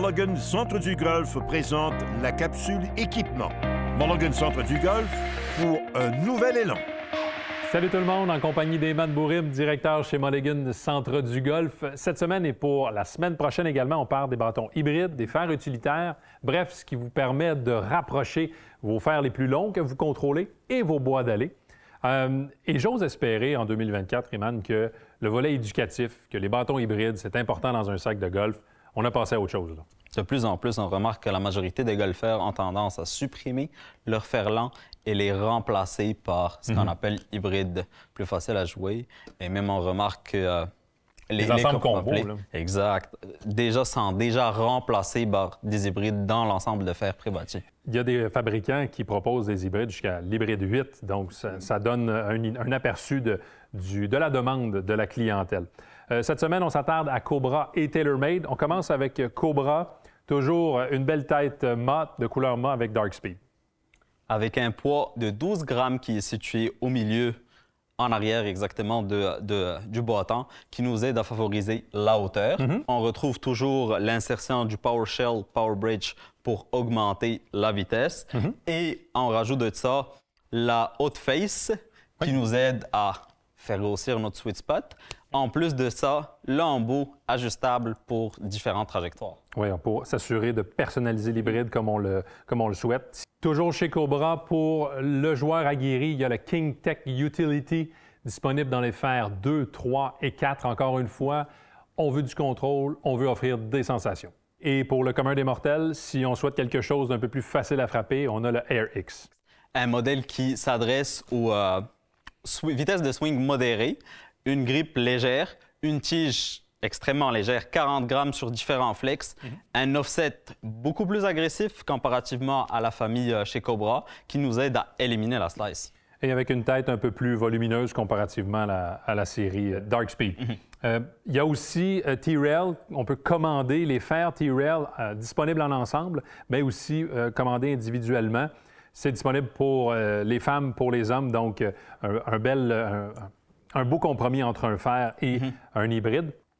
Mulligan Centre du Golf présente la capsule équipement. Mulligan Centre du Golf pour un nouvel élan. Salut tout le monde, en compagnie d'Eman Bourim, directeur chez Mulligan Centre du Golf. Cette semaine et pour la semaine prochaine également, on parle des bâtons hybrides, des fers utilitaires, bref, ce qui vous permet de rapprocher vos fers les plus longs que vous contrôlez et vos bois d'aller. Euh, et j'ose espérer en 2024, Eman, que le volet éducatif, que les bâtons hybrides, c'est important dans un sac de golf, on a passé à autre chose. De plus en plus, on remarque que la majorité des golfeurs ont tendance à supprimer leur ferlants et les remplacer par ce mhm. qu'on appelle hybride, plus facile à jouer. Et même on remarque que euh, les, Exact. Déjà sont déjà remplacés par des hybrides dans l'ensemble de fer privatisé. Il y a des fabricants qui proposent des hybrides jusqu'à l'hybride 8, donc ça, donne un, aperçu de, du, de la demande de la clientèle. Euh, cette semaine, on s'attarde à Cobra et TaylorMade. On commence avec Cobra, toujours une belle tête mat de couleur mat avec Dark Speed. Avec un poids de 12 grammes qui est situé au milieu en arrière exactement de, du bâton qui nous aide à favoriser la hauteur. Mhm. On retrouve toujours l'insertion du PowerShell PowerBridge pour augmenter la vitesse. Mhm. Et on rajoute de ça la haute face qui nous aide à faire grossir notre sweet spot, en plus de ça, l'embout ajustable pour différentes trajectoires. Oui, pour s'assurer de personnaliser l'hybride comme, on le, souhaite. Toujours chez Cobra, pour le joueur aguerri, il y a le King Tech Utility disponible dans les fers 2, 3 et 4. Encore une fois, on veut du contrôle, on veut offrir des sensations. Et pour le commun des mortels, si on souhaite quelque chose d'un peu plus facile à frapper, on a le Air X. Un modèle qui s'adresse aux euh, vitesses de swing modérées, une grippe légère, une tige extrêmement légère, 40 grammes sur différents flex, mhm. un offset beaucoup plus agressif comparativement à la famille euh, chez Cobra qui nous aide à éliminer la slice. Et avec une tête un peu plus volumineuse comparativement à la, série euh, Dark Speed. Mhm. Euh, il y a aussi T-Rail, on peut commander les fers T-Rail disponibles en ensemble, mais aussi commander individuellement. C'est disponible pour les femmes, pour les hommes, donc un, bel un beau compromis entre un fer et mm-hmm. un hybride.